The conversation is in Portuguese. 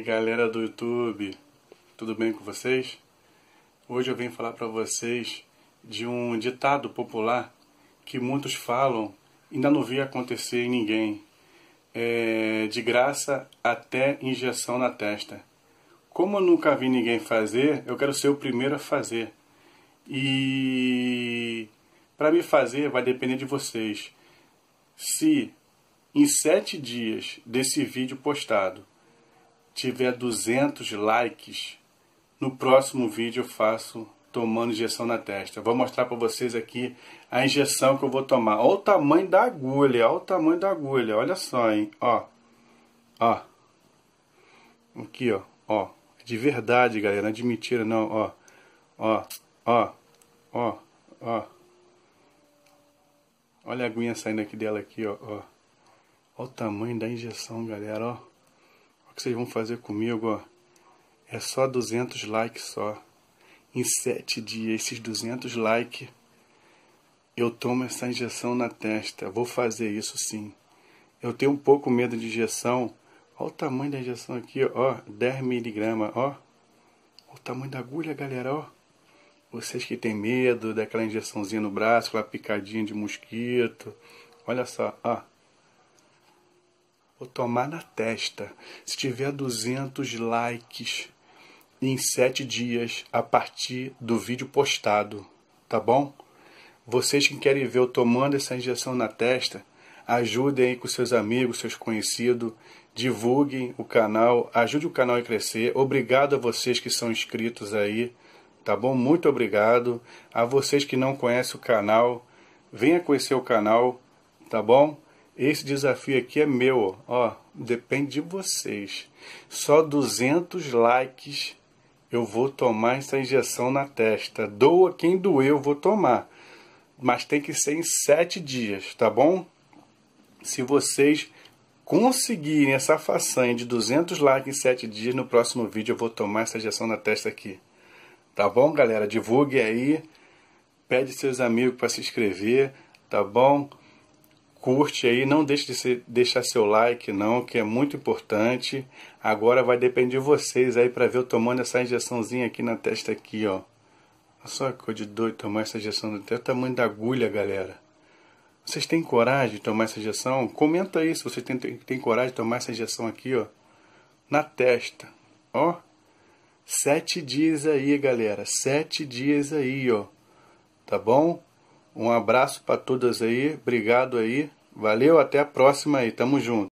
aí, galera do YouTube. Tudo bem com vocês? Hoje eu vim falar para vocês de um ditado popular que muitos falam, ainda não vi acontecer em ninguém. É, de graça até injeção na testa. Como eu nunca vi ninguém fazer, eu quero ser o primeiro a fazer. E para me fazer vai depender de vocês. Se em sete dias desse vídeo postado, tiver 200 likes, no próximo vídeo eu faço tomando injeção na testa. Vou mostrar para vocês aqui a injeção que eu vou tomar. Olha o tamanho da agulha, olha o tamanho da agulha, olha só, hein, ó, ó, aqui, ó, ó, é de verdade, galera, não é de mentira, não, ó, ó, ó, ó, ó, olha a aguinha saindo aqui dela aqui, ó, ó, olha o tamanho da injeção, galera, ó que vocês vão fazer comigo, ó. É só 200 likes só. Em sete dias, esses 200 likes, eu tomo essa injeção na testa. Vou fazer isso sim. Eu tenho um pouco medo de injeção. Olha o tamanho da injeção aqui, ó. 10 miligramas, ó. Olha o tamanho da agulha, galera, ó. Vocês que têm medo daquela injeçãozinha no braço, aquela picadinha de mosquito. Olha só, ó. Vou tomar na testa. Se tiver 200 likes em 7 dias a partir do vídeo postado, tá bom? Vocês que querem ver eu tomando essa injeção na testa, ajudem aí com seus amigos, seus conhecidos, divulguem o canal, ajude o canal a crescer. Obrigado a vocês que são inscritos aí, tá bom? Muito obrigado. A vocês que não conhecem o canal, venha conhecer o canal, tá bom? Esse desafio aqui é meu, ó, depende de vocês. Só 200 likes eu vou tomar essa injeção na testa. Doa quem doer, eu vou tomar. Mas tem que ser em 7 dias, tá bom? Se vocês conseguirem essa façanha de 200 likes em 7 dias, no próximo vídeo eu vou tomar essa injeção na testa aqui. Tá bom, galera? Divulgue aí. Pede seus amigos para se inscrever, tá bom? curte aí, não deixe de se, deixar seu like não, que é muito importante. Agora vai depender de vocês aí para ver eu tomando essa injeçãozinha aqui na testa aqui, ó. Olha só que coisa de doido tomar essa injeção até o tamanho da agulha, galera. Vocês têm coragem de tomar essa injeção? Comenta aí se vocês tem têm coragem de tomar essa injeção aqui, ó. Na testa, ó. Sete dias aí, galera. Sete dias aí, ó. Tá bom? Um abraço para todas aí, obrigado aí, valeu, até a próxima aí, tamo junto.